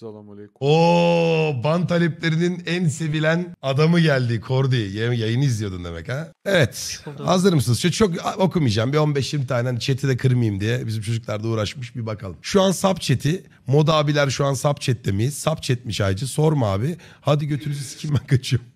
Selamun aleyküm. Oo, ban taleplerinin en sevilen adamı geldi Kordi. Yayını izliyordun demek ha? Evet. Hazır mısınız? Çok, çok okumayacağım. Bir 15-20 tane hani chat'i de kırmayayım diye. Bizim çocuklar da uğraşmış. Bir bakalım. Şu an sap chat'i. Moda abiler şu an sap chat'te miyiz? Sap chat'miş Aycı. Sorma abi. Hadi götünüzü sikeyim ben kaçıyorum.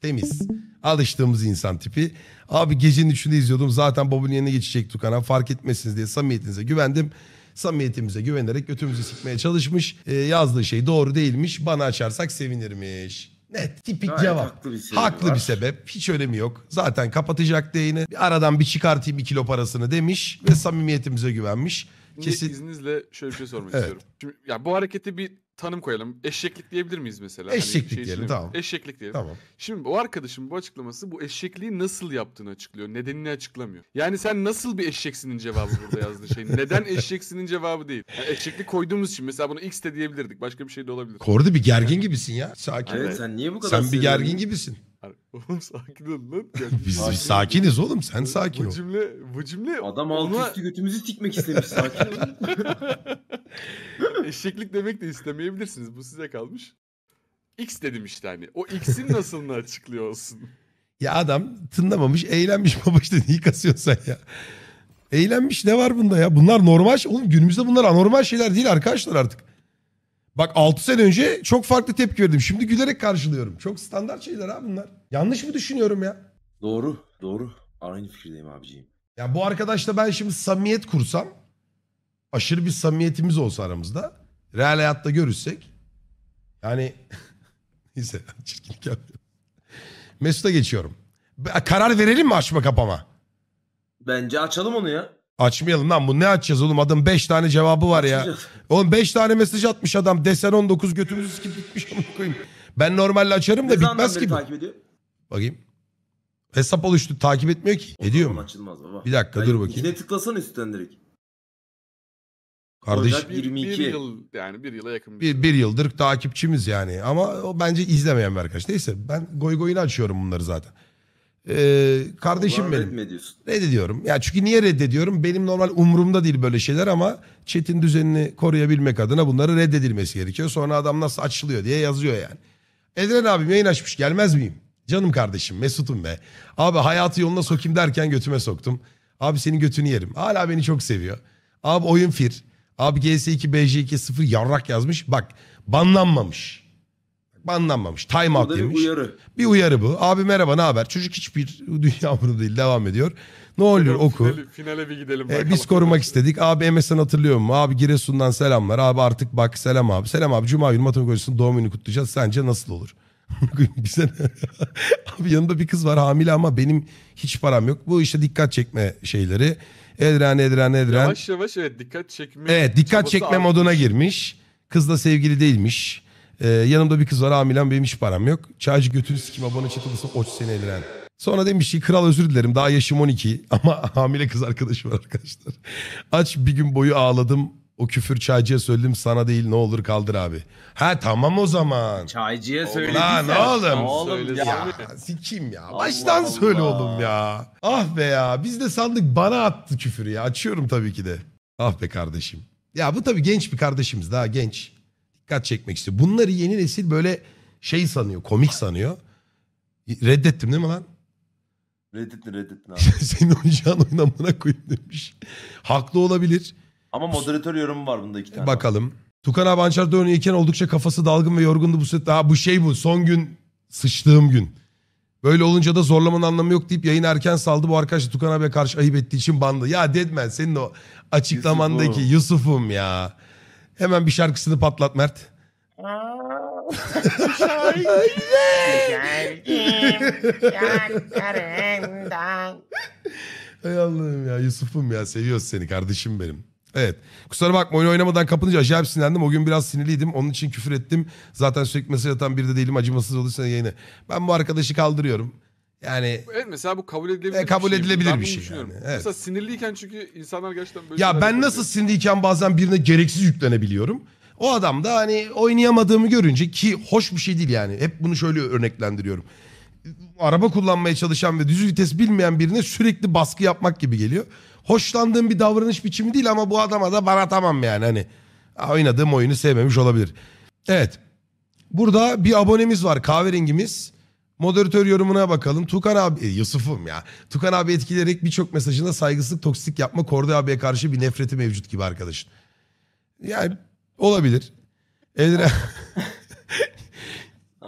Temiz. Alıştığımız insan tipi. Abi gecenin üçünde izliyordum. Zaten Bob'un yerine geçecek Tukan'a. Fark etmezsiniz diye samimiyetinize güvendim samimiyetimize güvenerek götümüzü sikmeye çalışmış. E, yazdığı şey doğru değilmiş. Bana açarsak sevinirmiş. Net tipik Gayet cevap. Haklı, bir, şey haklı bir sebep. Hiç önemi yok. Zaten kapatacak yayını. Bir aradan bir çıkartayım bir kilo parasını demiş ve samimiyetimize güvenmiş. Kesin... İzninizle şöyle bir şey sormak evet. istiyorum. Şimdi, ya bu hareketi bir tanım koyalım. Eşeklik diyebilir miyiz mesela? Hani eşeklik hani şey diyelim tamam. Eşeklik diyelim. Tamam. Şimdi bu arkadaşım bu açıklaması bu eşekliği nasıl yaptığını açıklıyor. Nedenini açıklamıyor. Yani sen nasıl bir eşeksinin cevabı burada yazdığın şey. Neden eşeksinin cevabı değil. Yani eşeklik koyduğumuz için mesela bunu X de diyebilirdik. Başka bir şey de olabilir. Kordu bir gergin gibisin ya. Sakin. Evet, sen niye bu kadar Sen bir gergin gibisin. Oğlum sakin ol lan. biz, biz sakiniz oğlum sen sakin ol. Bu cümle, bu cümle Adam altı ona... üstü götümüzü tikmek istemiş sakin ol. Eşeklik demek de istemeyebilirsiniz bu size kalmış. X dedim işte hani. O X'in nasılını açıklıyor olsun. Ya adam tınlamamış eğlenmiş baba işte niye kasıyorsun ya. Eğlenmiş ne var bunda ya? Bunlar normal şey. Oğlum günümüzde bunlar anormal şeyler değil arkadaşlar artık. Bak 6 sene önce çok farklı tepki verdim. Şimdi gülerek karşılıyorum. Çok standart şeyler ha bunlar. Yanlış mı düşünüyorum ya? Doğru, doğru. Aynı fikirdeyim abiciğim. Ya bu arkadaşla ben şimdi samimiyet kursam, aşırı bir samimiyetimiz olsa aramızda, real hayatta görüşsek, yani neyse çirkinlik yapıyorum. Mesut'a geçiyorum. Karar verelim mi açma kapama? Bence açalım onu ya. Açmayalım lan bu ne açacağız oğlum adam 5 tane cevabı var ya. Açacağız. Oğlum 5 tane mesaj atmış adam desen 19 götümüzü sikip bitmiş onu koyayım. Ben normalde açarım da bitmez beri ki takip ediyor? Bakayım. Hesap oluştu takip etmiyor ki. Ediyor mu? Açılmaz baba. Bir dakika, dur bakayım. İkine tıklasana üstten direkt. Kardeş Bir- 22. Bir yıl yani bir yıla yakın bir, bir yıldır takipçimiz yani ama o bence izlemeyen bir arkadaş. Neyse ben goy goyunu açıyorum bunları zaten. Ee, kardeşim benim. Reddediyorsun. Reddediyorum. Ya çünkü niye reddediyorum? Benim normal umurumda değil böyle şeyler ama Çetin düzenini koruyabilmek adına bunları reddedilmesi gerekiyor. Sonra adam nasıl açılıyor diye yazıyor yani. Edren abim yayın açmış gelmez miyim? Canım kardeşim Mesut'um be. Abi hayatı yoluna sokayım derken götüme soktum. Abi senin götünü yerim. Hala beni çok seviyor. Abi oyun fir. Abi GS2 BJ2 0 yarrak yazmış. Bak banlanmamış banlanmamış. Time out demiş. Bir uyarı. Bir uyarı bu. Abi merhaba ne haber? Çocuk hiçbir dünya umurunda değil. Devam ediyor. Ne oluyor? Finale- oku. Finale, finale bir gidelim. Ee, biz korumak istedik. Abi MSN hatırlıyor mu? Abi Giresun'dan selamlar. Abi artık bak selam abi. Selam abi. Cuma günü matematik hocasının doğum günü kutlayacağız. Sence nasıl olur? abi yanında bir kız var hamile ama benim hiç param yok. Bu işte dikkat çekme şeyleri. Edren, Edren, Edren. Yavaş yavaş evet dikkat çekme. evet dikkat çekme artmış. moduna girmiş. Kız da sevgili değilmiş. Ee, yanımda bir kız var hamilen benim hiç param yok. Çaycı götünü sikim abone çatılısın oç seni eliren. Sonra demiş ki kral özür dilerim daha yaşım 12 ama hamile kız arkadaşım var arkadaşlar. Aç bir gün boyu ağladım o küfür çaycıya söyledim sana değil ne olur kaldır abi. Ha tamam o zaman. Çaycıya söyledim. Lan oğlum. oğlum ya. ya sikim ya. Baştan Allah. söyle oğlum ya. Ah be ya biz de sandık bana attı küfürü ya. Açıyorum tabii ki de. Ah be kardeşim. Ya bu tabii genç bir kardeşimiz daha genç dikkat çekmek istiyor. Bunları yeni nesil böyle şey sanıyor, komik sanıyor. Reddettim değil mi lan? Reddettin reddettin abi. Senin oynayacağın oyun amına koyayım demiş. Haklı olabilir. Ama moderatör yorumu var bunda iki tane. Bakalım. Tukan abi Ançar'da oynayırken oldukça kafası dalgın ve yorgundu bu set. Daha bu şey bu son gün sıçtığım gün. Böyle olunca da zorlamanın anlamı yok deyip yayın erken saldı. Bu arkadaş da Tukan abiye karşı ayıp ettiği için bandı. Ya Deadman senin o açıklamandaki Yusuf'um Yusuf ya. Hemen bir şarkısını patlat Mert. Hay Allah'ım ya Yusuf'um ya seviyoruz seni kardeşim benim. Evet. Kusura bakma oyun oynamadan kapınca acayip sinirlendim. O gün biraz sinirliydim. Onun için küfür ettim. Zaten sürekli mesaj atan biri de değilim. Acımasız olursa yayını. Ben bu arkadaşı kaldırıyorum. Yani Evet mesela bu kabul edilebilir E, kabul bir şey. edilebilir bir bunu şey düşünüyorum. yani, evet. Mesela sinirliyken çünkü insanlar gerçekten böyle ya ben yapabiliyor. nasıl sinirliyken bazen birine gereksiz yüklenebiliyorum. O adam da hani oynayamadığımı görünce ki hoş bir şey değil yani. Hep bunu şöyle örneklendiriyorum. Araba kullanmaya çalışan ve düz vites bilmeyen birine sürekli baskı yapmak gibi geliyor. Hoşlandığım bir davranış biçimi değil ama bu adama da bana tamam yani hani. Oynadığım oyunu sevmemiş olabilir. Evet. Burada bir abonemiz var kahverengimiz. Moderatör yorumuna bakalım. Tukan abi, e, Yusuf'um ya. Tukan abi etkilerek birçok mesajında saygısızlık, toksik yapma, Korday abiye karşı bir nefreti mevcut gibi arkadaşın. Yani olabilir. Eldiren...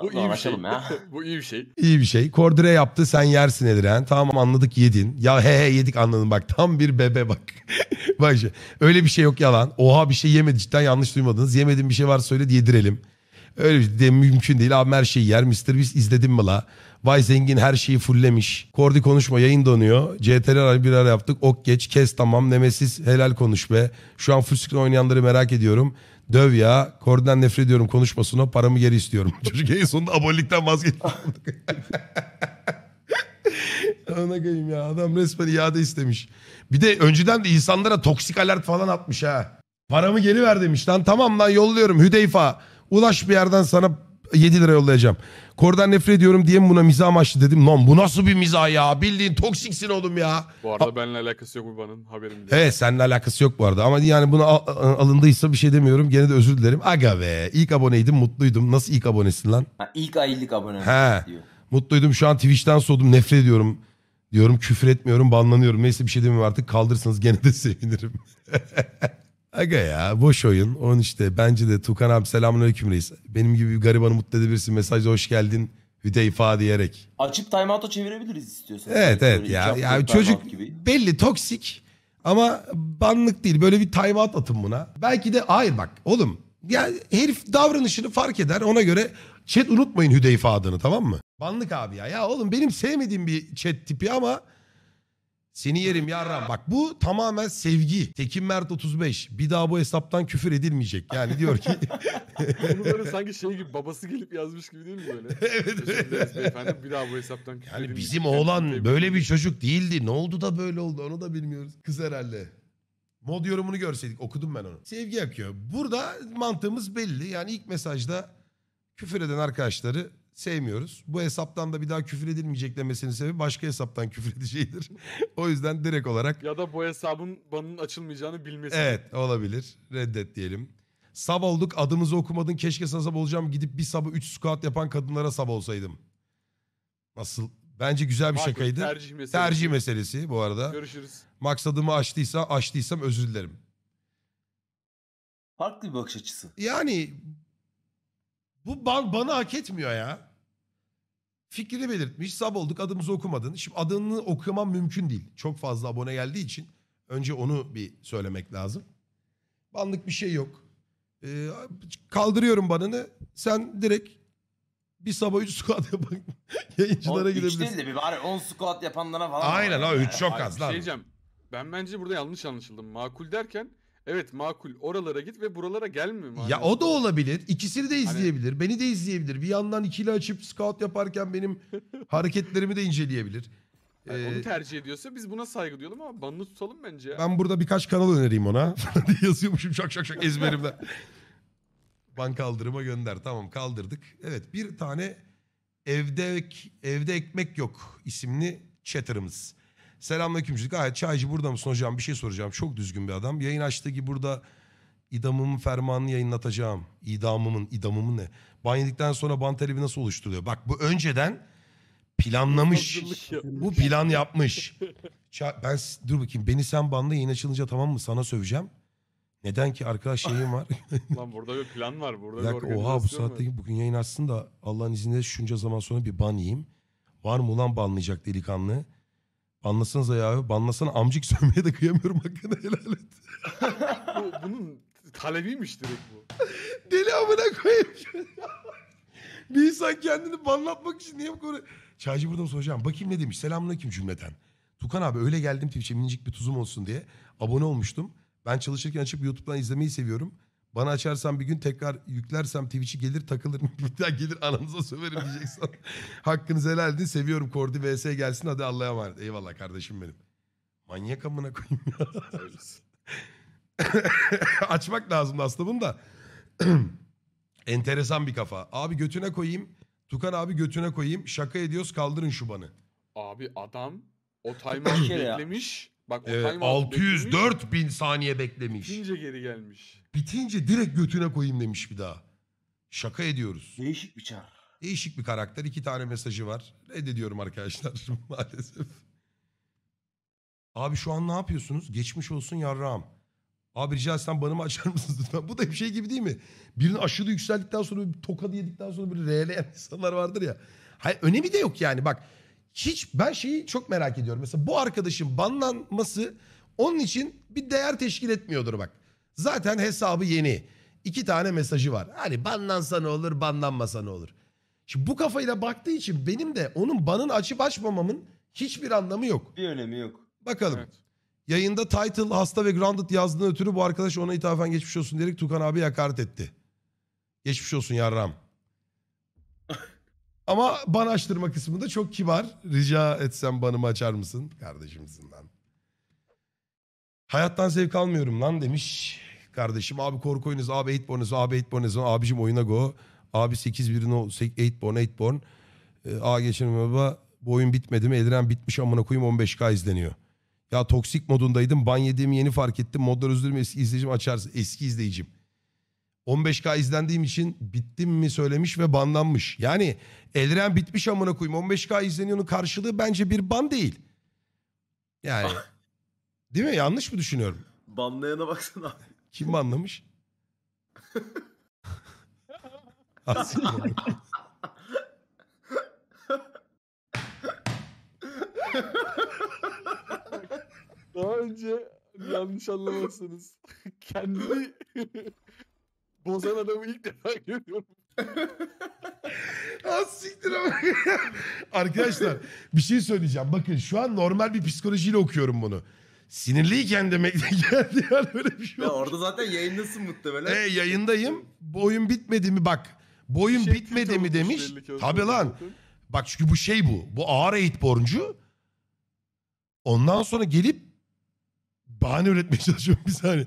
Bu iyi bir şey. Ya. Bu iyi bir şey. İyi bir şey. Kordire yaptı sen yersin Ediren. Tamam anladık yedin. Ya he he yedik anladım bak. Tam bir bebe bak. bak Öyle bir şey yok yalan. Oha bir şey yemedi cidden yanlış duymadınız. Yemedim bir şey var söyle yedirelim. Öyle şey de mümkün değil. Abi her şeyi yer. Mr. Beast izledim mi la? Vay zengin her şeyi fullemiş. Kordi konuşma yayın donuyor. CTR bir ara yaptık. Ok geç kes tamam. Nemesis helal konuş be. Şu an full screen oynayanları merak ediyorum. Döv ya. Kordi'den nefret ediyorum konuşmasına. Paramı geri istiyorum. Çocuk en sonunda abonelikten vazgeçti. Ona koyayım ya. Adam resmen iade istemiş. Bir de önceden de insanlara toksik alert falan atmış ha. Paramı geri ver demiş lan. Tamam lan yolluyorum Hüdeyfa. Ulaş bir yerden sana 7 lira yollayacağım. Kordan nefret ediyorum diye buna mizah amaçlı dedim. Lan bu nasıl bir mizah ya? Bildiğin toksiksin oğlum ya. Bu arada A- benimle alakası yok bu bana haberim değil. Evet seninle alakası yok bu arada. Ama yani buna alındıysa bir şey demiyorum. Gene de özür dilerim. Aga be ilk aboneydim mutluydum. Nasıl ilk abonesin lan? Ha, ilk aylık abone He. diyor. Mutluydum şu an Twitch'ten soğudum nefret ediyorum. Diyorum küfür etmiyorum banlanıyorum. Neyse bir şey demiyorum artık kaldırsanız gene de sevinirim. Aga ya boş oyun. Onun işte bence de Tukan abi selamünaleyküm reis. Benim gibi bir garibanı mutlu edebilirsin. mesajda hoş geldin. Hüdeyfa diyerek. Açıp timeout'a çevirebiliriz istiyorsan. Evet evet ya. ya çocuk gibi. belli toksik ama banlık değil. Böyle bir timeout atın buna. Belki de hayır bak oğlum. Ya herif davranışını fark eder. Ona göre chat unutmayın Hüdeyfa adını tamam mı? Banlık abi ya. Ya oğlum benim sevmediğim bir chat tipi ama seni yerim yarram. Bak bu tamamen sevgi. Tekin Mert 35. Bir daha bu hesaptan küfür edilmeyecek. Yani diyor ki. Bunu böyle sanki şey gibi babası gelip yazmış gibi değil mi böyle? evet. efendim. bir daha bu hesaptan küfür Yani bizim oğlan böyle bir çocuk değildi. Ne oldu da böyle oldu onu da bilmiyoruz. Kız herhalde. Mod yorumunu görseydik okudum ben onu. Sevgi yapıyor. Burada mantığımız belli. Yani ilk mesajda küfür eden arkadaşları sevmiyoruz. Bu hesaptan da bir daha küfür edilmeyecek demesinin sebebi başka hesaptan küfür edeceğidir. o yüzden direkt olarak... Ya da bu hesabın banın açılmayacağını bilmesi. Evet olabilir. Reddet diyelim. Sab olduk adımızı okumadın keşke sana sab olacağım gidip bir sabı 3 squat yapan kadınlara sab olsaydım. Nasıl? Bence güzel bir Bak, şakaydı. Tercih meselesi. Tercih meselesi bu arada. Görüşürüz. Maksadımı açtıysa açtıysam özür dilerim. Farklı bir bakış açısı. Yani bu ban, bana hak etmiyor ya. Fikrini belirtmiş. Sab olduk adımızı okumadın. Şimdi adını okumam mümkün değil. Çok fazla abone geldiği için. Önce onu bir söylemek lazım. Banlık bir şey yok. Ee, kaldırıyorum banını. Sen direkt bir sabah 3 squat yapan yayıncılara gidebilirsin. 3 değil de bir bari 10 squat yapanlara falan. Aynen o 3 çok az şey lan. Şey diyeceğim. Ben bence burada yanlış anlaşıldım. Makul derken Evet makul. Oralara git ve buralara gelme. Maalesef. Ya o da olabilir. İkisini de hani izleyebilir. Hani... Beni de izleyebilir. Bir yandan ikili açıp scout yaparken benim hareketlerimi de inceleyebilir. Yani ee, onu tercih ediyorsa biz buna saygı duyalım ama banını tutalım bence. Ben burada birkaç kanal önereyim ona. Yazıyormuşum şak şak şak ezberimden. Ban kaldırıma gönder. Tamam kaldırdık. Evet bir tane evde evde ekmek yok isimli chatter'ımız. Selamünaleykümcülük. Gayet çaycı burada mısın hocam? Bir şey soracağım. Çok düzgün bir adam. Yayın açtığı gibi burada idamımın fermanını yayınlatacağım. İdamımın, idamımın ne? Banyedikten sonra ban talebi nasıl oluşturuyor? Bak bu önceden planlamış. bu plan yapmış. ben dur bakayım beni sen banla yayın açılınca tamam mı sana söveceğim. Neden ki arkadaş şeyim var. Lan burada bir plan var. Burada bir bir oha bu saatte mi? bugün yayın açsın da Allah'ın izniyle şunca zaman sonra bir ban yiyeyim. Var mı ulan banlayacak delikanlı? Anlasanıza ya. Banlasana amcık sövmeye de kıyamıyorum hakkını helal et. bu, bunun talebiymiş direkt bu. Deli amına koyayım. bir insan kendini banlatmak için niye bu konu... Çaycı burada mı soracağım? Bakayım ne demiş. Selamünaleyküm cümleten. Tukan abi öyle geldim Twitch'e minicik bir tuzum olsun diye. Abone olmuştum. Ben çalışırken açıp YouTube'dan izlemeyi seviyorum. Bana açarsan bir gün tekrar yüklersem Twitch'i gelir takılır mı? Bir daha gelir ananıza söverim diyeceksin. Hakkınızı helal edin. Seviyorum Kordi vs gelsin hadi Allah'a emanet. Eyvallah kardeşim benim. Manyak amına koyayım ya. Açmak lazım aslında bunu da. Enteresan bir kafa. Abi götüne koyayım. Tukan abi götüne koyayım. Şaka ediyoruz kaldırın şu banı. Abi adam o timeout'u beklemiş. Bak o Evet, timeout'u beklemiş, 604 bin saniye beklemiş. ikinci geri gelmiş. Bitince direkt götüne koyayım demiş bir daha. Şaka ediyoruz. Değişik bir çar. Değişik bir karakter. İki tane mesajı var. Reddediyorum arkadaşlar maalesef. Abi şu an ne yapıyorsunuz? Geçmiş olsun yarrağım. Abi rica etsem banımı açar mısınız lütfen? Bu da bir şey gibi değil mi? Birini aşırı yükseldikten sonra bir tokadı yedikten sonra bir reyleyen insanlar vardır ya. Hayır önemi de yok yani bak. Hiç ben şeyi çok merak ediyorum. Mesela bu arkadaşın banlanması onun için bir değer teşkil etmiyordur bak. Zaten hesabı yeni. İki tane mesajı var. Hani banlansa ne olur, banlanmasa ne olur. Şimdi bu kafayla baktığı için benim de onun banın açıp açmamamın hiçbir anlamı yok. Bir önemi yok. Bakalım. Evet. Yayında title hasta ve grounded yazdığına ötürü bu arkadaş ona ithafen geçmiş olsun diyerek Tukan abi hakaret etti. Geçmiş olsun yarram. Ama ban açtırma kısmında çok kibar. Rica etsem banımı açar mısın? Kardeşimsin lan. Hayattan zevk almıyorum lan demiş kardeşim. Abi korku oyunuzu, abi 8 bonusu, abi 8 bonusu, abicim oyuna go. Abi 8 birin 8 bon, 8 bon. Ee, A geçelim baba. Bu oyun bitmedi mi? Ediren bitmiş amına koyayım 15K izleniyor. Ya toksik modundaydım. Ban yediğimi yeni fark ettim. Modlar özür dilerim eski izleyicim açarsın. Eski izleyicim. 15K izlendiğim için bittim mi söylemiş ve banlanmış. Yani Elren bitmiş amına koyayım. 15K izleniyorun karşılığı bence bir ban değil. Yani. değil mi? Yanlış mı düşünüyorum? Banlayana baksana abi. Kim anlamış? Aslında. Daha önce yanlış anlamazsınız. Kendi bozan adamı ilk defa görüyorum. Az ama. Arkadaşlar bir şey söyleyeceğim. Bakın şu an normal bir psikolojiyle okuyorum bunu. Sinirliyken demek ki geldi yani öyle bir şey Ya orada zaten yayındasın muhtemelen. E yayındayım. Bu oyun bitmedi mi bak. Bu oyun Şey bitmedi mi demiş. belli Tabii lan. Bak çünkü bu şey bu. Bu ağır eğitborcu. Ondan sonra gelip bahane üretmeye çalışıyorum bir saniye.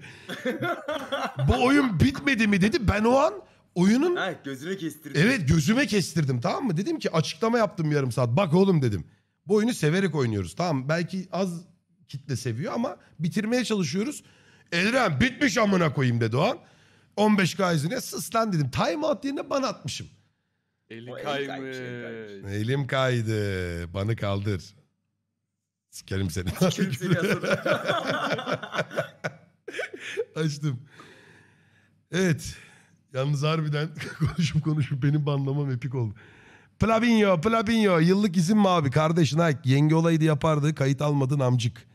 bu oyun bitmedi mi dedi. Ben o an oyunun Ha gözüne kestirdim. evet gözüme kestirdim tamam mı? Dedim ki açıklama yaptım yarım saat. Bak oğlum dedim. Bu oyunu severek oynuyoruz tamam mı? Belki az kitle seviyor ama bitirmeye çalışıyoruz. Elren bitmiş amına koyayım dedi Doğan. 15K izine sıslan dedim. Time out yerine ban atmışım. Eli kaymış. Elim kaydı. Banı kaldır. Sikerim seni. Açtım. Evet. Yalnız harbiden konuşup konuşup benim banlamam epik oldu. Plavinho, Plavinho. Yıllık izin mi abi? Kardeşin Nike. Yenge olaydı yapardı. Kayıt almadın amcık.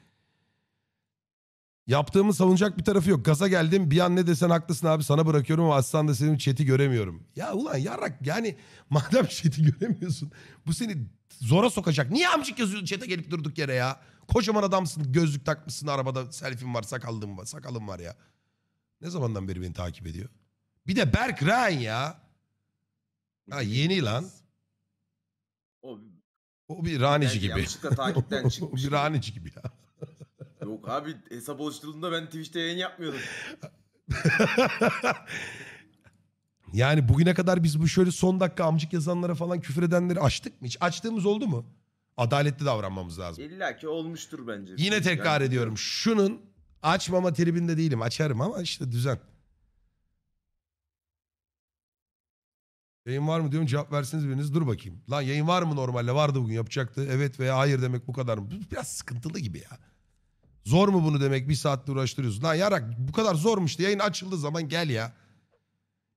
Yaptığımı savunacak bir tarafı yok. Gaza geldim bir an ne desen haklısın abi sana bırakıyorum ama aslan da senin chat'i göremiyorum. Ya ulan yarak yani madem chat'i göremiyorsun bu seni zora sokacak. Niye amcık yazıyorsun chat'e gelip durduk yere ya? Kocaman adamsın gözlük takmışsın arabada selfie'm var sakallım var sakalım var ya. Ne zamandan beri beni takip ediyor? Bir de Berk Ryan ya. Ha yeni lan. O, O bir Ranici yani gibi. yanlışlıkla takipten O bir Ranici gibi ya. Yok abi hesap oluşturduğunda ben Twitch'te yayın yapmıyordum. yani bugüne kadar biz bu şöyle son dakika amcık yazanlara falan küfür edenleri açtık mı hiç? Açtığımız oldu mu? Adaletli davranmamız lazım. İlla ki olmuştur bence. Yine tekrar yani... ediyorum. Şunun açmama tribinde değilim. Açarım ama işte düzen. Yayın var mı diyorum cevap versiniz biriniz dur bakayım. Lan yayın var mı normalde vardı bugün yapacaktı. Evet veya hayır demek bu kadar mı? Biraz sıkıntılı gibi ya. Zor mu bunu demek bir saatte uğraştırıyoruz. Lan yarak bu kadar zormuş diye yayın açıldığı zaman gel ya.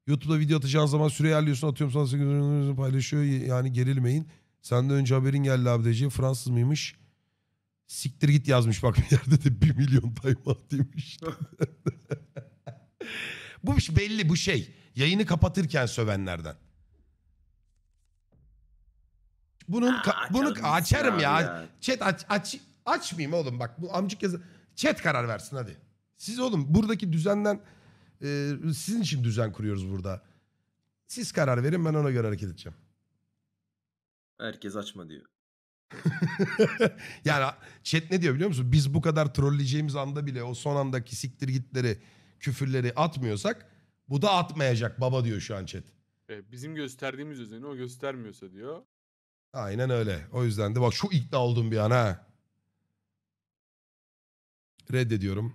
YouTube'da video atacağın zaman süre ayarlıyorsun atıyorum sana sekiz- paylaşıyor yani gerilmeyin. Senden önce haberin geldi abideci Fransız mıymış? Siktir git yazmış bak bir yerde de 1 milyon tayma demiş. bu belli bu şey. Yayını kapatırken sövenlerden. Bunun ka- bunu açarım ya. Chat aç, aç Açmayayım oğlum bak bu amcık yazı. Chat karar versin hadi. Siz oğlum buradaki düzenden e, sizin için düzen kuruyoruz burada. Siz karar verin ben ona göre hareket edeceğim. Herkes açma diyor. yani chat ne diyor biliyor musun? Biz bu kadar trolleyeceğimiz anda bile o son andaki siktir gitleri, küfürleri atmıyorsak bu da atmayacak baba diyor şu an chat. E, bizim gösterdiğimiz özeni o göstermiyorsa diyor. Aynen öyle. O yüzden de bak şu ikna oldum bir an ha. Reddediyorum.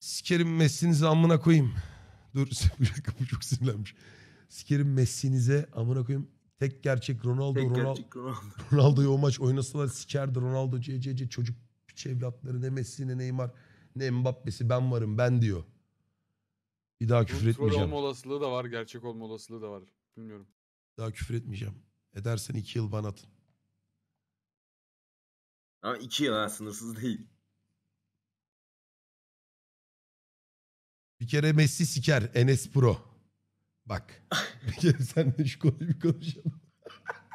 Sikerim Messi'nize amına koyayım. Dur bu çok sinirlenmiş. Sikerim Messi'nize amına koyayım. Tek gerçek Ronaldo. Tek Ronaldo, gerçek Ronaldo. Ronaldo'yu o maç oynasalar sikerdi. Ronaldo CCC çocuk evlatları ne Messi ne Neymar ne Mbappe'si ben varım ben diyor. Bir daha küfür Bunun etmeyeceğim. olma olasılığı da var. Gerçek olma olasılığı da var. Bilmiyorum. daha küfür etmeyeceğim. Edersen iki yıl ban atın. Ama 2 yıl ha sınırsız değil. Bir kere Messi siker. Enes Pro. Bak. bir kere sen de şu konuyu bir konuşalım.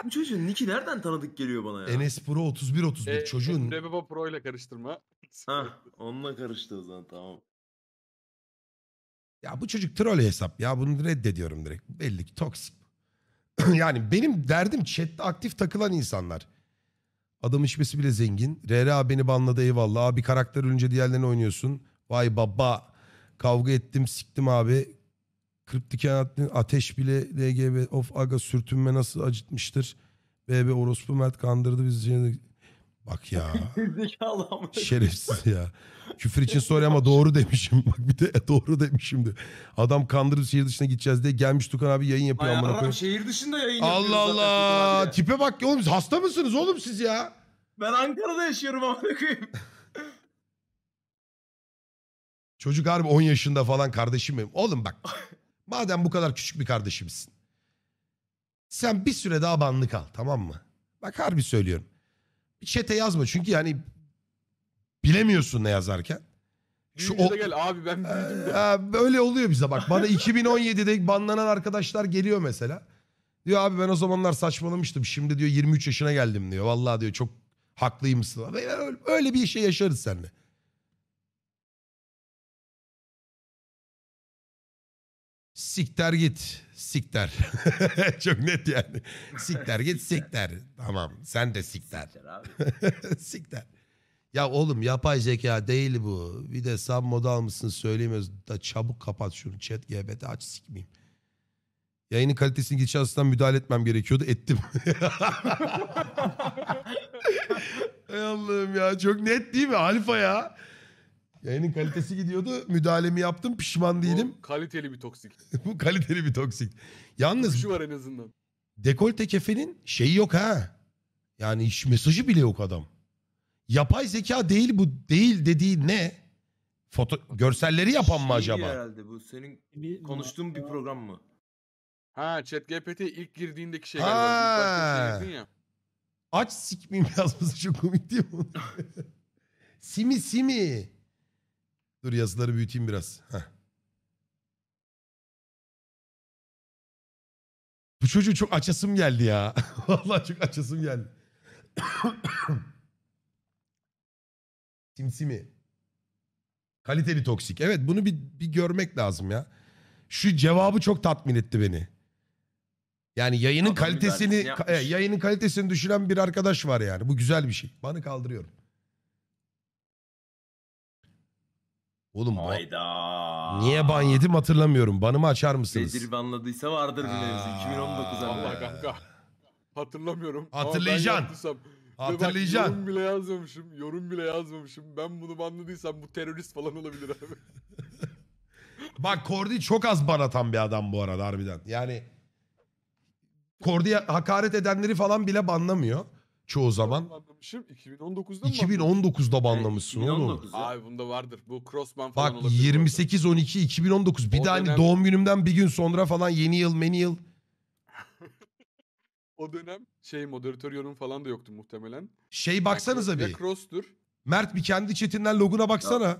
Bu çocuğun Nick'i nereden tanıdık geliyor bana ya? Enes Pro 31 31 E, çocuğun. Rebebe Pro ile karıştırma. Ha, onunla karıştı o zaman tamam. Ya bu çocuk troll hesap ya bunu reddediyorum direkt. Belli ki toksik. yani benim derdim chatte aktif takılan insanlar. Adam işmesi bile zengin. RRA beni banladı eyvallah. Abi karakter ölünce diğerlerini oynuyorsun. Vay baba. Kavga ettim siktim abi. Kırp diken ateş bile LGB of aga sürtünme nasıl acıtmıştır. BB orospu Mert kandırdı bizi. Bak ya. Şerefsiz ya. Küfür için soruyor ama doğru demişim. Bak bir de doğru demişim de. Adam kandırıp şehir dışına gideceğiz diye gelmiş Tukan abi yayın yapıyor. Ay, amına şehir dışında yayın yapıyoruz Allah zaten Tukan Allah. Tipe bak ya oğlum hasta mısınız oğlum siz ya? Ben Ankara'da yaşıyorum ama koyayım. Çocuk harbi 10 yaşında falan kardeşim benim. Oğlum bak. madem bu kadar küçük bir kardeşimsin. Sen bir süre daha banlı kal tamam mı? Bak harbi söylüyorum. Çete yazma çünkü yani bilemiyorsun ne yazarken. Şu o... gel abi ben Ee, böyle oluyor bize bak. Bana 2017'de banlanan arkadaşlar geliyor mesela. Diyor abi ben o zamanlar saçmalamıştım. Şimdi diyor 23 yaşına geldim diyor. Vallahi diyor çok haklıymışsın. Öyle, öyle bir şey yaşarız seninle. Sikter git. Sikter. Çok net yani. Sikter git sikter. Tamam sen de sikter. Siktir sikter. Ya oğlum yapay zeka değil bu. Bir de sen moda almışsın söyleyemiyoruz. Da çabuk kapat şunu chat gbt aç sikmeyeyim. Yayının kalitesini gidişatından müdahale etmem gerekiyordu. Ettim. Ey Allah'ım ya çok net değil mi Alfa ya? Yayının kalitesi gidiyordu. Müdahalemi yaptım. Pişman değilim. Bu kaliteli bir toksik. Bu kaliteli bir toksik. Yalnız Şu var en azından. dekolte kefenin şeyi yok ha. Yani hiç mesajı bile yok adam. Yapay zeka değil bu değil dediği ne? Foto görselleri yapan mı şey acaba? herhalde bu senin konuştuğun bir program mı? Ha ChatGPT ilk girdiğindeki şey galiba. İlk Ha. Aç sikmeyeyim yazması çok komik değil mi? simi simi. Dur yazıları büyüteyim biraz. Heh. Bu çocuğu çok açasım geldi ya. Vallahi çok açasım geldi. Simsimi. Kaliteli toksik. Evet bunu bir, bir görmek lazım ya. Şu cevabı çok tatmin etti beni. Yani yayının Adam kalitesini yayının kalitesini düşünen bir arkadaş var yani. Bu güzel bir şey. Bana kaldırıyorum. Oğlum ban- Hayda. niye ban yedim hatırlamıyorum. Banımı açar mısınız? Bedir banladıysa vardır bir 2019 Vallahi abi. kanka. Hatırlamıyorum. Ama ben Hatırlayacaksın. yaptıysam- Ve bak, yorum bile yazmamışım. Yorum bile yazmamışım. Ben bunu banladıysam bu terörist falan olabilir abi. Bak Kordi çok az ban atan bir adam bu arada harbiden. Yani Kordi'ye hakaret edenleri falan bile banlamıyor çoğu zaman yapmışım. 2019'da mı? 2019'da banlamışsın oğlum. 2019 ya. Abi bunda vardır. Bu crossman falan Bak olabilir. 28 12 2019. Bir O de hani doğum günümden bir gün sonra falan yeni yıl, meni yıl. O dönem şey moderatör yorum falan da yoktu muhtemelen. Şey baksanıza bir. Cross'tur. Mert bir kendi chatinden loguna baksana.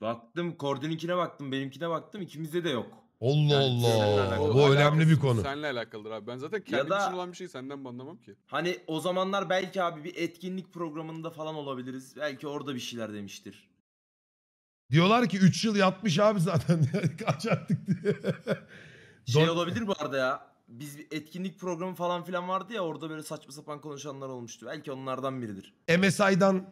Baktım Kordi'ninkine baktım benimkine baktım ikimizde de yok. Allah Yani Allah. Bu alakalı. önemli bir konu. Seninle alakalıdır abi. Ben zaten kendim da- için olan bir şey senden mi anlamam ki. Hani o zamanlar belki abi bir etkinlik programında falan olabiliriz. Belki orada bir şeyler demiştir. Diyorlar ki 3 yıl yatmış abi zaten. Kaç artık diye. Şey olabilir bu arada ya. Biz bir etkinlik programı falan filan vardı ya orada böyle saçma sapan konuşanlar olmuştu. Belki onlardan biridir. MSI'dan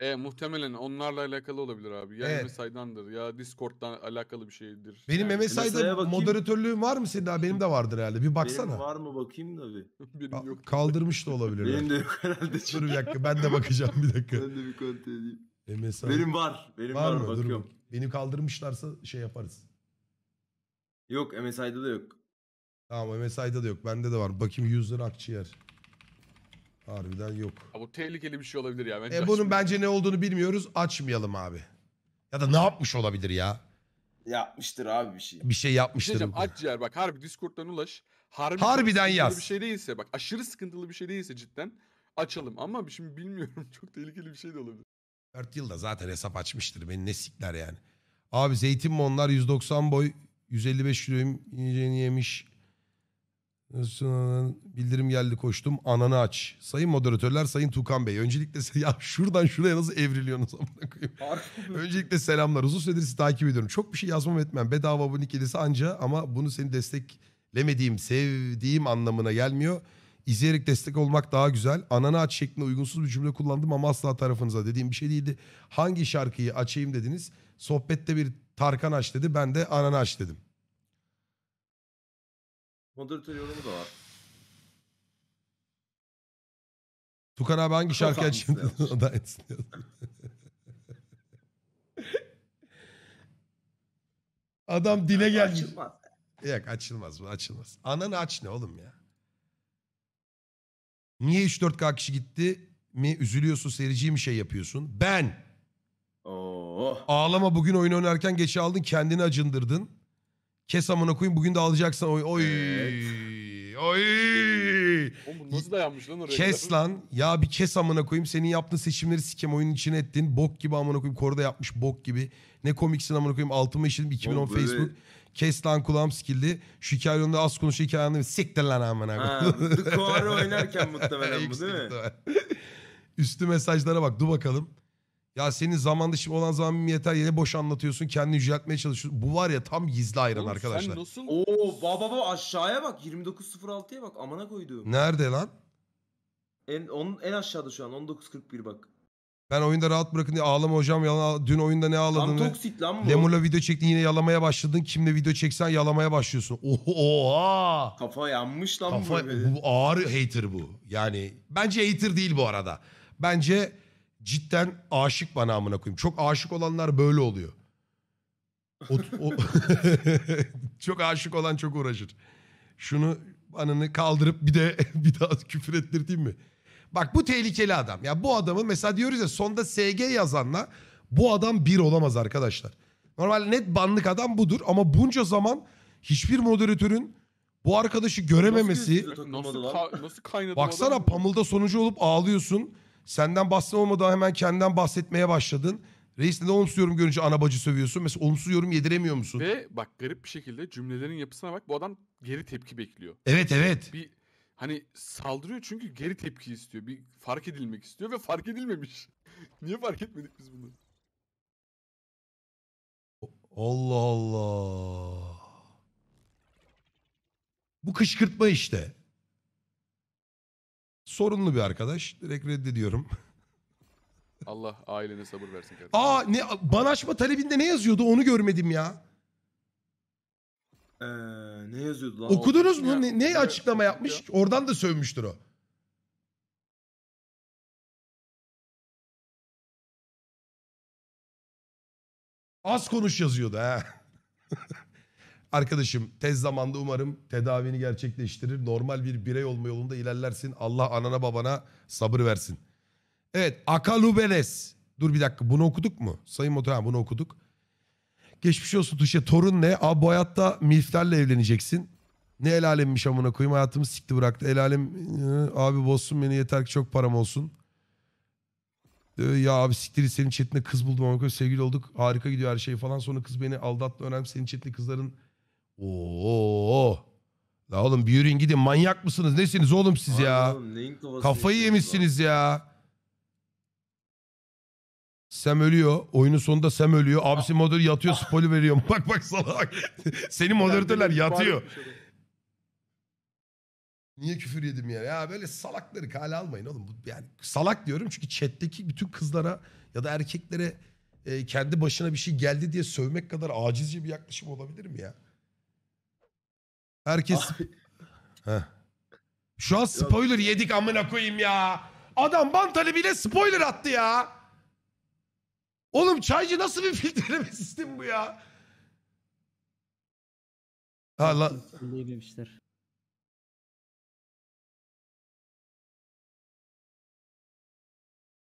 e, muhtemelen onlarla alakalı olabilir abi. Ya Evet. MSI'dandır ya Discord'dan alakalı bir şeydir. Benim Yani MSI'da moderatörlüğüm var mı senin daha? Benim de vardır herhalde. Bir baksana. Benim baksana. var mı bakayım da bir. benim yok. Kaldırmış da olabilir. Benim de yok herhalde. Dur bir dakika ben de bakacağım bir dakika. Ben de bir kontrol edeyim. E, MSI Benim var. Benim var, Dur bakıyorum. bakayım. Benim kaldırmışlarsa şey yaparız. Yok MSI'da da yok. Tamam MSI'da da yok. Bende de var. Bakayım user akciğer. Harbiden yok. Ya bu tehlikeli bir şey olabilir ya. Bence E, bunun bence ne olduğunu bilmiyoruz. Açmayalım abi. Ya da ne yapmış olabilir ya? Yapmıştır abi bir şey. Bir şey yapmıştır. Şey diyeceğim, aç yer bak harbi Discord'dan ulaş. Harbi Harbiden sıkıntılı yaz. Bir şey değilse bak aşırı sıkıntılı bir şey değilse cidden açalım. Ama şimdi bilmiyorum çok tehlikeli bir şey de olabilir. 4 yılda zaten hesap açmıştır. Beni ne sikler yani. Abi zeytin mi onlar 190 boy 155 kiloyum yiyeceğini yemiş. Bildirim geldi koştum ananı aç. Sayın moderatörler, Sayın Tukan Bey. Öncelikle ya şuradan şuraya nasıl evriliyorsunuz amına Öncelikle selamlar. Uzun süredir sizi takip ediyorum. Çok bir şey yazmam etmem. Bedava abonelik gelirse anca ama bunu seni desteklemediğim, sevdiğim anlamına gelmiyor. İzleyerek destek olmak daha güzel. Ananı aç şeklinde uygunsuz bir cümle kullandım ama asla tarafınıza dediğim bir şey değildi. Hangi şarkıyı açayım dediniz. Sohbette bir Tarkan aç dedi. Ben de ananı aç dedim. Moderatör yorumu da var. Tukan abi hangi şarkı açayım? o da Adam dile yani gelmiş. Açılmaz. Yok açılmaz bu açılmaz. Ananı aç ne oğlum ya. Niye 3-4K kişi gitti mi üzülüyorsun seyirciye mi şey yapıyorsun? Ben. Oo. Ağlama bugün oyun oynarken geç aldın kendini acındırdın. Kes amına koyayım bugün de alacaksan oy oy. Oy. Oğlum nasıl dayanmış lan oraya? Kes lan. Ya bir kes amına koyayım. Senin yaptığın seçimleri sikem oyunun içine ettin. Bok gibi amına koyayım. Korda yapmış bok gibi. Ne komiksin amına koyayım. Altıma işledim 2010 Oğlum böyle- Facebook. Kes lan kulağım sikildi. Şu hikayende az konuşuyor hikayende siktir lan amına Ha, koyayım. The oynarken muhtemelen bu değil mi? Üstü mesajlara bak dur bakalım. Ya senin zaman dışı olan zaman yeter yere boş anlatıyorsun. Kendini yüceltmeye çalışıyorsun. Bu var ya tam gizli ayran Oğlum arkadaşlar. Sen nasıl? Oo baba baba aşağıya bak 29.06'ya bak amına koyduğum. Nerede lan? En, onun, en aşağıda şu an 19.41 bak. Ben oyunda rahat bırakın diye ağlama hocam. Yalan, dün oyunda ne ağladın? Tam toksit lan bu. Lemur'la video çektin yine yalamaya başladın. Kimle video çeksen yalamaya başlıyorsun. Oha! Kafa yanmış lan Kafa, bu. Bu ağır hater bu. Yani bence hater değil bu arada. Bence cidden aşık bana amına koyayım. Çok aşık olanlar böyle oluyor. O, o çok aşık olan çok uğraşır. Şunu anını kaldırıp bir de bir daha küfür ettirteyim mi? Bak bu tehlikeli adam. Ya bu adamı mesela diyoruz ya sonda SG yazanla bu adam bir olamaz arkadaşlar. Normal net banlık adam budur ama bunca zaman hiçbir moderatörün bu arkadaşı görememesi. Nasıl, nasıl, nasıl kaynadı? Baksana adam? Pamıl'da sonucu olup ağlıyorsun. Senden bahsetme hemen kendinden bahsetmeye başladın. Reis neden olumsuz yorum görünce ana bacı sövüyorsun? Mesela olumsuz yorum yediremiyor musun? Ve bak garip bir şekilde cümlelerin yapısına bak bu adam geri tepki bekliyor. Evet evet. Bir hani saldırıyor çünkü geri tepki istiyor. Bir fark edilmek istiyor ve fark edilmemiş. Niye fark etmedik biz bunu? Allah Allah. Bu kışkırtma işte. Sorunlu bir arkadaş. Direkt reddediyorum. Allah ailene sabır versin kardeşim. Aa ne banaşma talebinde ne yazıyordu onu görmedim ya. Ee, ne yazıyordu lan? Okudunuz mu? Ya, ne, ne açıklama yapmış? Ya. Oradan da sövmüştür o. Az konuş yazıyordu ha. Arkadaşım tez zamanda umarım tedavini gerçekleştirir. Normal bir birey olma yolunda ilerlersin. Allah anana babana sabır versin. Evet Akalubeles. Dur bir dakika bunu okuduk mu? Sayın Motor bunu okuduk. Geçmiş olsun Tuşe. Torun ne? Abi bu hayatta milflerle evleneceksin. Ne el alemmiş amına koyayım hayatımı sikti bıraktı. El alem ee, abi bozsun beni yeter ki çok param olsun. Ee, ya abi siktir senin chatinde kız buldum ama sevgili olduk. Harika gidiyor her şey falan. Sonra kız beni aldattı. Önemli senin chatinde kızların Oo. La oğlum bir yürüyün gidin manyak mısınız? Nesiniz oğlum siz Abi ya? oğlum, Kafayı yaşıyorsunuz yemişsiniz ya. Sam ölüyor. Oyunun sonunda Sam ölüyor. Abisi moderatör yatıyor spoil veriyorum. Bak bak salak. Seni moderatörler yatıyor. Şey Niye küfür yedim ya? Ya böyle salakları kale almayın oğlum. Yani salak diyorum çünkü chat'teki bütün kızlara ya da erkeklere e, kendi başına bir şey geldi diye sövmek kadar acizce bir yaklaşım olabilir mi ya? Herkes... Ah. Şu an spoiler yedik amına koyayım ya. Adam Bantal'ı bile spoiler attı ya. Oğlum çaycı nasıl bir filtreleme sistemi bu ya? Ha, la...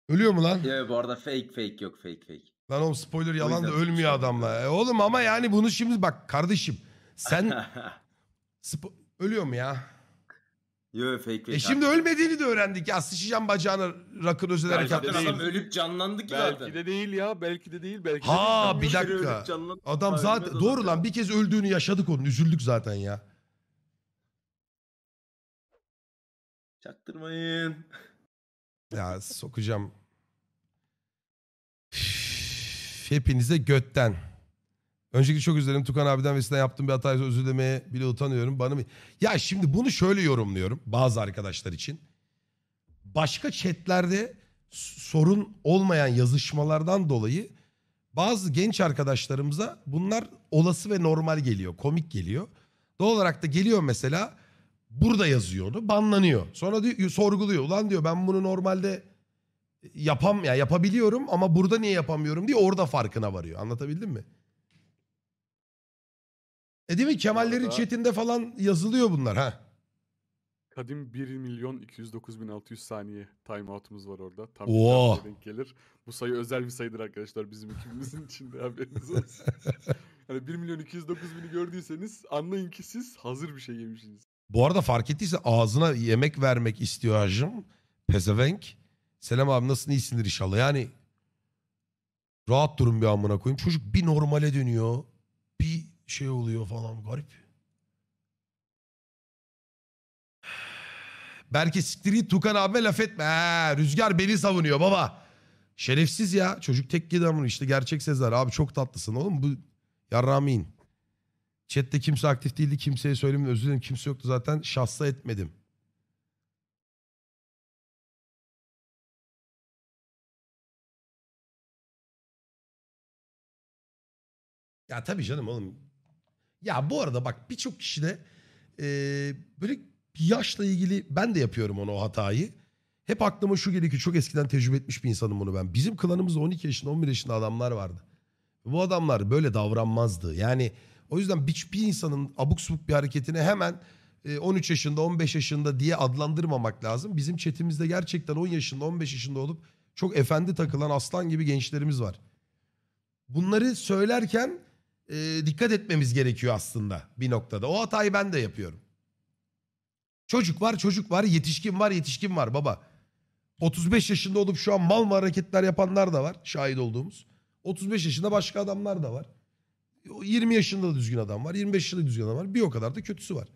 Ölüyor mu lan? Yok bu arada fake fake yok fake fake. Lan oğlum spoiler yalan da ölmüyor şey adamla. E oğlum ama yani bunu şimdi bak kardeşim sen Spo- Ölüyor mu ya? Yo fake fake. E şimdi ölmediğini de öğrendik ya. Sıçacağım bacağını rakın özel harekatla. Zaten adam ölüp canlandı ki Belki zaten. de değil ya. Belki de değil. Belki Ha bir dakika. ölüp canlandı. Adam zaten ölmez doğru lan ya. bir kez öldüğünü yaşadık onun. Üzüldük zaten ya. Çaktırmayın. Ya sokacağım. Hepinize götten. Önceki çok üzüldüm Tukan abiden ve sizden yaptığım bir hatayı özür dilemeye bile utanıyorum. Bana mı? Ya şimdi bunu şöyle yorumluyorum bazı arkadaşlar için. Başka chatlerde sorun olmayan yazışmalardan dolayı bazı genç arkadaşlarımıza bunlar olası ve normal geliyor. Komik geliyor. Doğal olarak da geliyor mesela burada yazıyor banlanıyor. Sonra diyor, sorguluyor. Ulan diyor ben bunu normalde e, yapam ya yapabiliyorum ama burada niye yapamıyorum diye orada farkına varıyor. Anlatabildim mi? E değil mi? Kemallerin Orada- chatinde falan yazılıyor bunlar ha. Kadim 1 milyon 209 bin 600 saniye timeout'umuz var orada. Tam bir denk gelir. Bu sayı özel bir sayıdır arkadaşlar bizim ikimizin içinde haberiniz olsun. yani 1 milyon 209 bini gördüyseniz anlayın ki siz hazır bir şey yemişsiniz. Bu arada fark ettiyse ağzına yemek vermek istiyor hacım. Pezevenk. Selam abi nasılsın iyisindir inşallah. Yani rahat durun bir amına koyayım. Çocuk bir normale dönüyor. Bir şey oluyor falan garip. Belki siktir Tukan abime laf etme. He, Rüzgar beni savunuyor baba. Şerefsiz ya. Çocuk tek gidamın işte gerçek Sezar. Abi çok tatlısın oğlum. Bu yarramin. Chat'te kimse aktif değildi. Kimseye söylemedim. Özür dilerim. Kimse yoktu zaten. Şahsa etmedim. Ya tabii canım oğlum. Ya bu arada bak birçok kişi de e, böyle yaşla ilgili ben de yapıyorum onu o hatayı. Hep aklıma şu geliyor ki çok eskiden tecrübe etmiş bir insanım bunu ben. Bizim klanımızda 12 yaşında 11 yaşında adamlar vardı. Bu adamlar böyle davranmazdı. Yani o yüzden hiçbir insanın abuk subuk bir hareketine hemen 13 yaşında 15 yaşında diye adlandırmamak lazım. Bizim çetimizde gerçekten 10 yaşında 15 yaşında olup çok efendi takılan aslan gibi gençlerimiz var. Bunları söylerken e, dikkat etmemiz gerekiyor aslında bir noktada. O hatayı ben de yapıyorum. Çocuk var çocuk var yetişkin var yetişkin var baba. 35 yaşında olup şu an mal mı hareketler yapanlar da var şahit olduğumuz. 35 yaşında başka adamlar da var. 20 yaşında da düzgün adam var. 25 yaşında düzgün adam var. Bir o kadar da kötüsü var.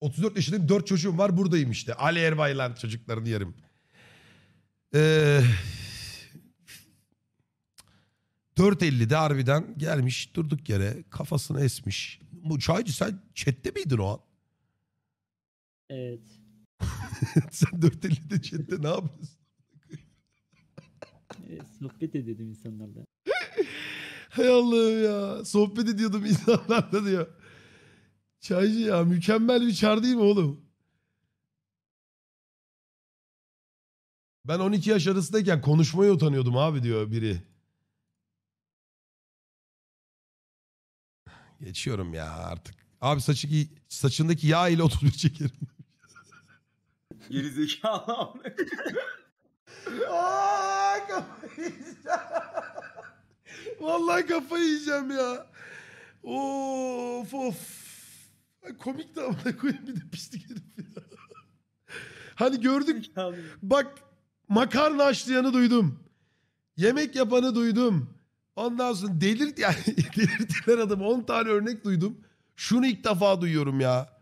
...34 yaşındayım 4 çocuğum var buradayım işte. Ali Erbaylan çocuklarını yarım ee, 4.50'de harbiden gelmiş durduk yere kafasını esmiş. Bu çaycı sen chatte miydin o an? Evet. sen 4.50'de chatte ne yapıyorsun? sohbet ediyordum insanlarla. Hay Allah'ım ya. Sohbet ediyordum insanlarla diyor. Çaycı ya mükemmel bir çar değil mi oğlum? Ben 12 yaş arasındayken konuşmaya utanıyordum abi diyor biri. Geçiyorum ya artık. Abi saçı, saçındaki yağ ile 31 çekerim. Gerizekalı amına. Aa, kafayı yiyeceğim. Vallahi kafayı yiyeceğim ya. Of of. Komik de amına koyayım bir de pislik herif ya. hani gördük. Bak Makarna açlayanı duydum. Yemek yapanı duydum. Ondan sonra delirt yani delirtiler adım 10 tane örnek duydum. Şunu ilk defa duyuyorum ya.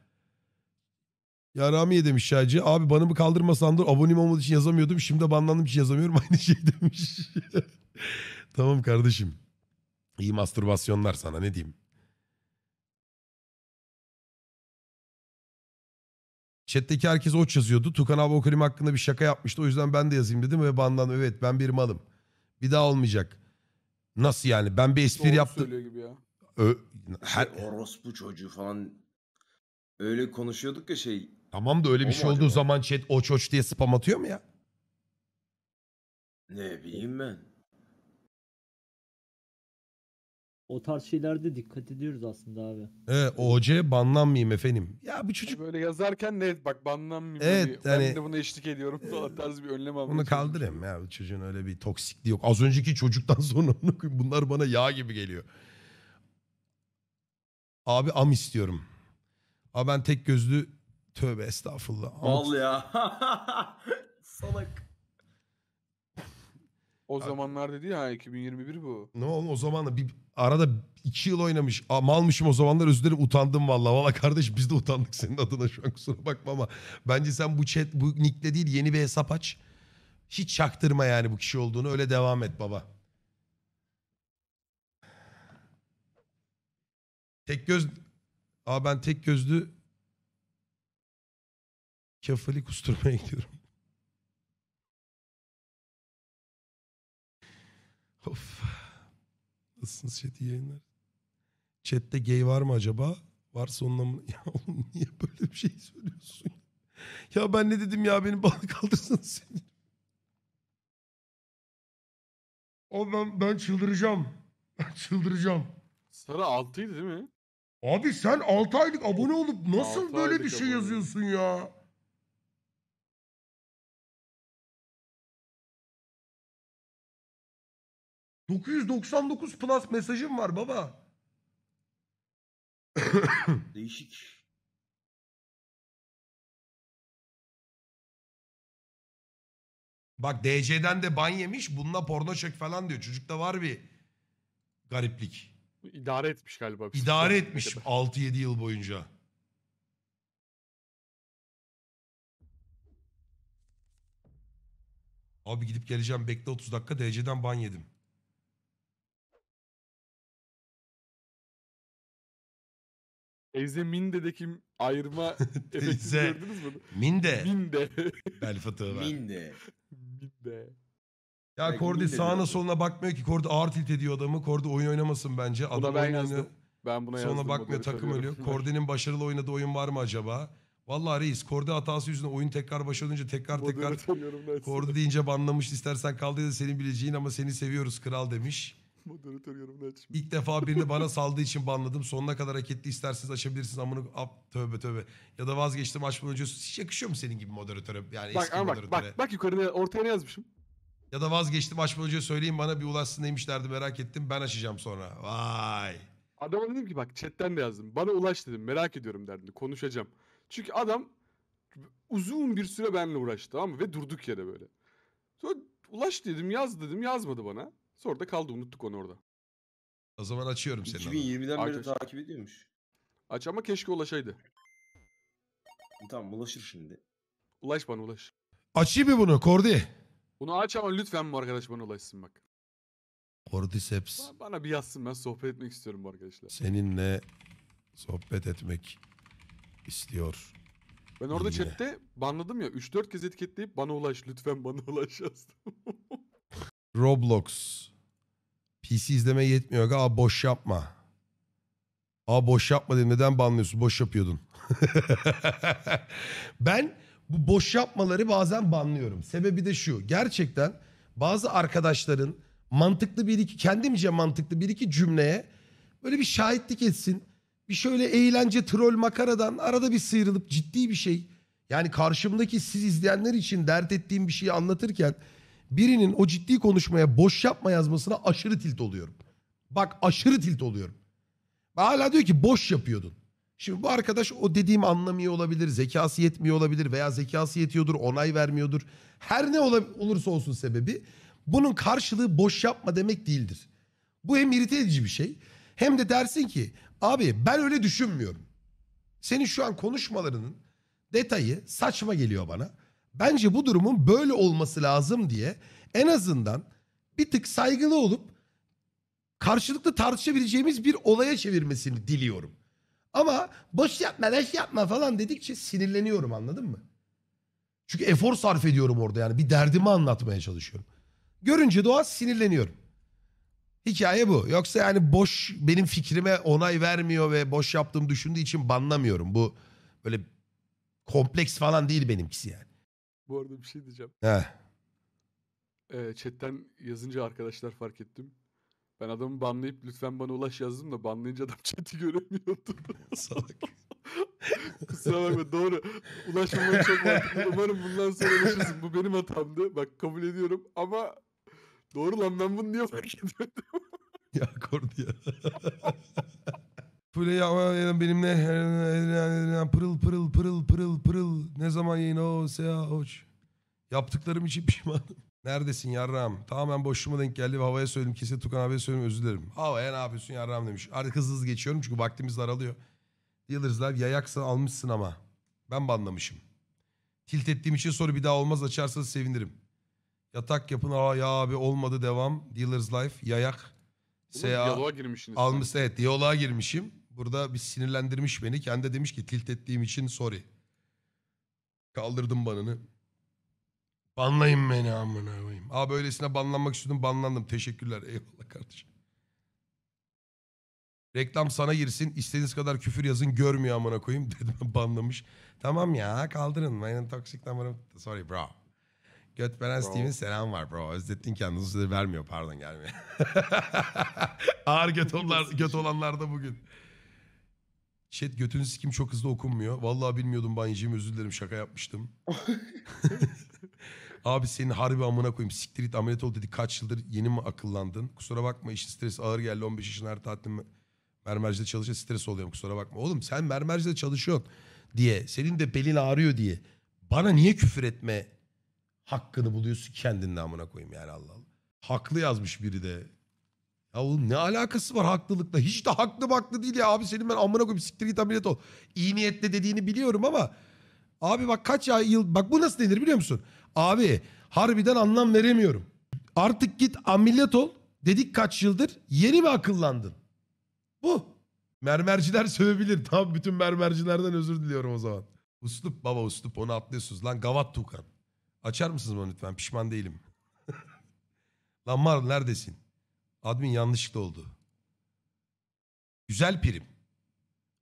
Ya ye demiş şahacı. Abi banımı kaldırmasandır abonem olmadığı için yazamıyordum. Şimdi banlandım banlandığım için yazamıyorum. Aynı şey demiş. tamam kardeşim. İyi mastürbasyonlar sana ne diyeyim. Chat'teki herkes oç yazıyordu. Tukan abi o klima hakkında bir şaka yapmıştı. O yüzden ben de yazayım dedim ve bandan evet ben bir malım. Bir daha olmayacak. Nasıl yani? Ben bir espri yaptım. her... Orospu çocuğu falan öyle konuşuyorduk ya şey. Tamam da öyle bir şey mu şey olduğu zaman chat oç oç diye spam atıyor mu ya? Ne bileyim ben. O tarz şeylerde dikkat ediyoruz aslında abi. Evet OC banlanmayayım efendim. Ya bu çocuk Böyle yazarken net bak banlanmıyor. Evet, hani ben hani- de buna eşlik ediyorum falan tarzı bir önlem almak. bunu kaldırayım ya. Bu çocuğun öyle bir toksikliği yok. Az önceki çocuktan sonra bunlar bana yağ gibi geliyor. Abi am istiyorum. Abi ben tek gözlü tövbe estağfurullah. Am- Mal ya. Salak. O Abi- zamanlar dedi ya 2021 bu. Ne oğlum o zaman da bir arada iki yıl oynamış. malmışım o zamanlar özür dilerim utandım valla. Valla kardeş biz de utandık senin adına şu an kusura bakma ama. Bence sen bu chat bu nickle değil yeni bir hesap aç. Hiç çaktırma yani bu kişi olduğunu öyle devam et baba. Tek göz... Aa ben tek gözlü kefali kusturmaya gidiyorum. Of. Nasılsınız chat yayınlar. Chat'te gay var mı acaba? Varsa onunla. anlamı... Ya oğlum niye böyle bir şey söylüyorsun? ya ben ne dedim ya beni bağlı kaldırsanız seni. O ben, ben çıldıracağım. Ben çıldıracağım. Sarı 6'ydı değil mi? Abi sen 6 aylık abone olup nasıl böyle bir şey abone. yazıyorsun ya? 999 plus mesajım var baba. Değişik. Bak DC'den de ban yemiş. Bununla porno çek falan diyor. Çocukta var bir gariplik. İdare etmiş galiba. İdare etmiş 6-7 yıl boyunca. Abi gidip geleceğim bekle 30 dakika DC'den ban yedim. Teyze Minde'deki ayırma efektini gördünüz mü? Minde. Minde. Bel fıtığı var. Minde. Minde. Ya Belki Kordi Minde diyor. sağına soluna bakmıyor ki. Kordi ağır tilt ediyor adamı. Kordi oyun oynamasın bence. Adam Buna ben oynuyor. yazdım. Ben buna yazdım. bakmıyor takım ölüyor. Kordi'nin başarılı oynadığı oyun var mı acaba? Vallahi reis Kordi hatası yüzünden oyun tekrar başa dönünce tekrar tekrar Kordi deyince banlamış İstersen kal senin bileceğin ama seni seviyoruz kral demiş moderatör yorumunu açmış. İlk defa birini bana saldığı için banladım. Sonuna kadar hak etti. İsterseniz açabilirsiniz. Amını ap tövbe tövbe. Ya da vazgeçtim açmadan önce. Hiç yakışıyor mu senin gibi moderatöre? Yani bak, eski ama bak, bak, bak yukarıya ortaya ne yazmışım? Ya da vazgeçtim açmadan önce söyleyin bana bir ulaşsın neymişlerdi merak ettim. Ben açacağım sonra. Vay. Adama dedim ki bak chatten de yazdım. Bana ulaş dedim merak ediyorum derdi konuşacağım. Çünkü adam uzun bir süre benimle uğraştı tamam mı? Ve durduk yere böyle. Sonra ulaş dedim yaz dedim yazmadı bana. Sonra da kaldı unuttuk onu orada. O zaman açıyorum seni. 2020'den beri takip ediyormuş. Aç ama keşke ulaşaydı. Tamam ulaşır şimdi. Ulaş bana ulaş. Açayım mı bunu Kordi? Bunu aç ama lütfen bu arkadaş bana ulaşsın bak. Cordyceps Ba- Bana bir yazsın ben sohbet etmek istiyorum bu arkadaşlar. seninle sohbet etmek istiyor. Ben orada Yine. chatte banladım ya 3-4 kez etiketleyip bana ulaş lütfen bana ulaş yazdım. Roblox. PC izleme yetmiyor. Aa boş yapma. Aa boş yapma dedim. Neden banlıyorsun? Boş yapıyordun. ben bu boş yapmaları bazen banlıyorum. Sebebi de şu. Gerçekten bazı arkadaşların mantıklı bir iki kendimce mantıklı bir iki cümleye böyle bir şahitlik etsin. Bir şöyle eğlence troll makaradan arada bir sıyrılıp ciddi bir şey. Yani karşımdaki siz izleyenler için dert ettiğim bir şeyi anlatırken birinin o ciddi konuşmaya boş yapma yazmasına aşırı tilt oluyorum. Bak aşırı tilt oluyorum. Hala diyor ki boş yapıyordun. Şimdi bu arkadaş o dediğim anlamıyor olabilir, zekası yetmiyor olabilir veya zekası yetiyordur, onay vermiyordur. Her ne olursa olsun sebebi bunun karşılığı boş yapma demek değildir. Bu hem irite edici bir şey hem de dersin ki abi ben öyle düşünmüyorum. Senin şu an konuşmalarının detayı saçma geliyor bana. Bence bu durumun böyle olması lazım diye en azından bir tık saygılı olup karşılıklı tartışabileceğimiz bir olaya çevirmesini diliyorum. Ama boş yapma, leş yapma falan dedikçe sinirleniyorum anladın mı? Çünkü efor sarf ediyorum orada yani bir derdimi anlatmaya çalışıyorum. Görünce doğa sinirleniyorum. Hikaye bu. Yoksa yani boş benim fikrime onay vermiyor ve boş yaptığımı düşündüğü için banlamıyorum. Bu böyle kompleks falan değil benimkisi yani. Bu arada bir şey diyeceğim. He. Ee, chatten yazınca arkadaşlar fark ettim. Ben adamı banlayıp lütfen bana ulaş yazdım da banlayınca adam chat'i göremiyordu. Salak. Kusura bakma doğru. Ulaşmamak çok mantıklı. Umarım bundan sonra ulaşırsın. Bu benim hatamdı. Bak kabul ediyorum ama doğru lan ben bunu niye fark ediyordum? ya Kordi ya. Böyle ya benimle pırıl pırıl pırıl pırıl pırıl ne zaman yayın o sea hoş. Yaptıklarım için pişmanım. Neredesin yarram? Tamamen boşluğuma denk geldi havaya söyledim. Kesin Tukan abiye söyledim özür dilerim. Havaya ne yapıyorsun yarram demiş. Artık hızlı hızlı geçiyorum çünkü vaktimiz daralıyor. Dealers Dealers'lar yayaksa almışsın ama. Ben banlamışım. Tilt ettiğim için soru bir daha olmaz açarsanız sevinirim. Yatak yapın aa ya abi olmadı devam. Dealers Life yayak. Oğlum, SA diyaloğa girmişsiniz. almış evet diyaloğa girmişim. Burada bir sinirlendirmiş beni. Kendi demiş ki tilt ettiğim için sorry. Kaldırdım banını. Banlayın beni amına koyayım. Abi öylesine banlanmak istedim banlandım. Teşekkürler eyvallah kardeşim. Reklam sana girsin. istediğiniz kadar küfür yazın görmüyor amına koyayım dedim banlamış. Tamam ya kaldırın. Benim toksik numaram. Sorry bro. Götberen Steve'in selam var bro. Özlettin kendini. Süre vermiyor pardon gelmiyor. Ağır göt, olanlar, göt olanlar da bugün. Chat götünüz kim çok hızlı okunmuyor. Vallahi bilmiyordum Banyeciğim özür dilerim şaka yapmıştım. Abi senin harbi amına koyayım siktir git ameliyat ol dedi kaç yıldır yeni mi akıllandın? Kusura bakma işin stres ağır geldi 15 yaşına her tatilim mermercide çalışınca stres oluyorum kusura bakma. Oğlum sen mermercide çalışıyorsun diye senin de belin ağrıyor diye bana niye küfür etme hakkını buluyorsun kendinden amına koyayım yani Allah Allah. Haklı yazmış biri de ya oğlum ne alakası var haklılıkla? Hiç de haklı baklı değil ya abi senin ben amına koyayım siktir git ameliyat ol. İyi niyetle dediğini biliyorum ama abi bak kaç ay yıl bak bu nasıl denir biliyor musun? Abi harbiden anlam veremiyorum. Artık git ameliyat ol dedik kaç yıldır yeni mi akıllandın? Bu. Mermerciler sövebilir. Tam bütün mermercilerden özür diliyorum o zaman. Uslup baba uslup onu atlıyorsunuz lan gavat tukan. Açar mısınız bunu lütfen pişman değilim. lan Marl neredesin? Admin yanlışlıkla oldu. Güzel prim.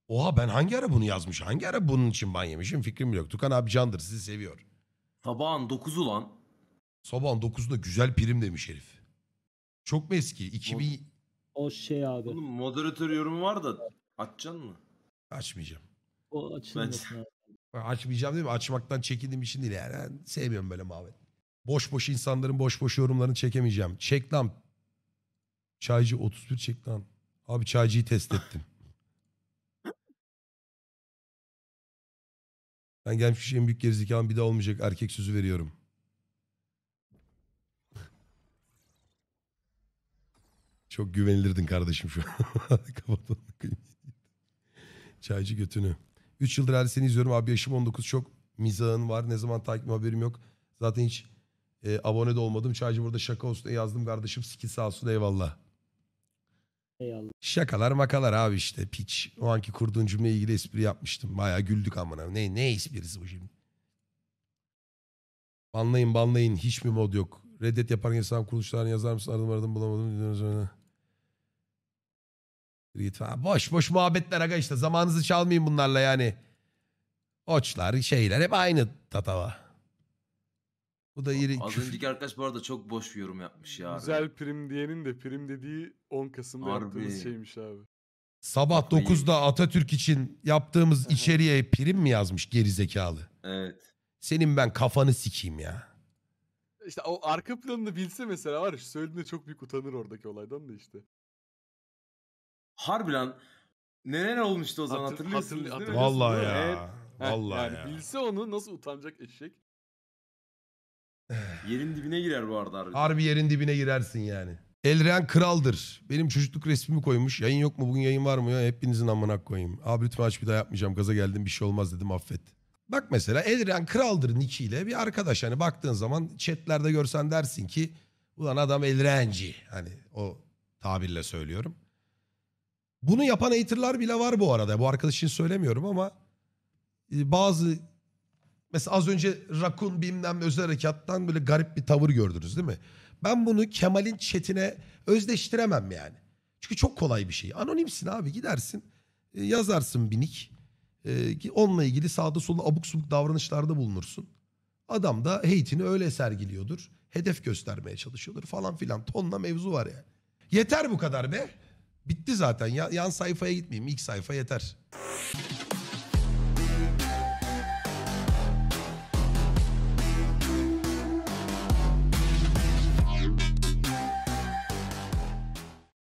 Oha ben hangi ara bunu yazmış? Hangi ara bunun için ban yemişim? Fikrim yok. Tukan abi candır sizi seviyor. Sabahın 9'u lan. Sabahın 9'unda güzel prim demiş herif. Çok mu eski? 2000... O şey abi. Oğlum moderatör yorumu var da açacaksın mı? Açmayacağım. O açılmasın. Açmayacağım değil mi? Açmaktan çekindiğim için değil yani. Ben sevmiyorum böyle muhabbet. Boş boş insanların boş boş yorumlarını çekemeyeceğim. Çek lan Çaycı 31 çek lan. Abi çaycıyı test ettim. ben gelmiş en büyük gerizekam bir daha olmayacak erkek sözü veriyorum. Çok güvenilirdin kardeşim şu an. Çaycı götünü. 3 yıldır her seni izliyorum abi yaşım 19 çok mizahın var. Ne zaman takip haberim yok. Zaten hiç e, abone de olmadım. Çaycı burada şaka olsun yazdım kardeşim. Siki sağ olsun eyvallah. Ey Şakalar makalar abi işte piç. O anki kurduğun cümleye ilgili espri yapmıştım. Baya güldük amına. Ne, ne esprisi bu şimdi? Banlayın banlayın hiç mi mod yok? Reddet yapan insan kuruluşlarını yazar mısın? Aradım aradım bulamadım. Ha, boş boş muhabbetler aga işte. Zamanınızı çalmayın bunlarla yani. Oçlar şeyler hep aynı tatava. Bu da yeri Az önceki arkadaş bu arada çok boş bir yorum yapmış ya. Güzel prim diyenin de prim dediği 10 Kasım'da Harbi. yaptığımız şeymiş abi. Sabah 9'da Atatürk için yaptığımız içeriye prim mi yazmış gerizekalı? Evet. Senin ben kafanı sikeyim ya. İşte o arka planını bilse mesela var ya söylediğinde çok büyük utanır oradaki olaydan da işte. Harbi lan. Neler olmuştu o zaman hatırlıyorsunuz hatırlı- değil mi? hatırlıyorsunuz. ya. Evet. Heh, yani ya. Bilse onu nasıl utanacak eşek. Eh. Yerin dibine girer bu arada harbiden. Harbi yerin dibine girersin yani. Elren kraldır. Benim çocukluk resmimi koymuş. Yayın yok mu? Bugün yayın var mı? Ya hepinizin amına koyayım. Abi lütfen aç bir daha yapmayacağım. Gaza geldim bir şey olmaz dedim affet. Bak mesela Elren kraldır nikiyle bir arkadaş. Hani baktığın zaman chatlerde görsen dersin ki ulan adam Elrenci. Hani o tabirle söylüyorum. Bunu yapan haterlar bile var bu arada. Bu arkadaş için söylemiyorum ama e, bazı Mesela az önce rakun bilmem özel harekattan böyle garip bir tavır gördünüz değil mi? Ben bunu Kemal'in chatine özdeştiremem yani. Çünkü çok kolay bir şey. Anonimsin abi gidersin e, yazarsın binik. Ee, onunla ilgili sağda solda abuk subuk davranışlarda bulunursun. Adam da heytini öyle sergiliyordur. Hedef göstermeye çalışıyordur falan filan. Tonla mevzu var yani. Yeter bu kadar be. Bitti zaten. Ya, yan sayfaya gitmeyeyim. İlk sayfa yeter.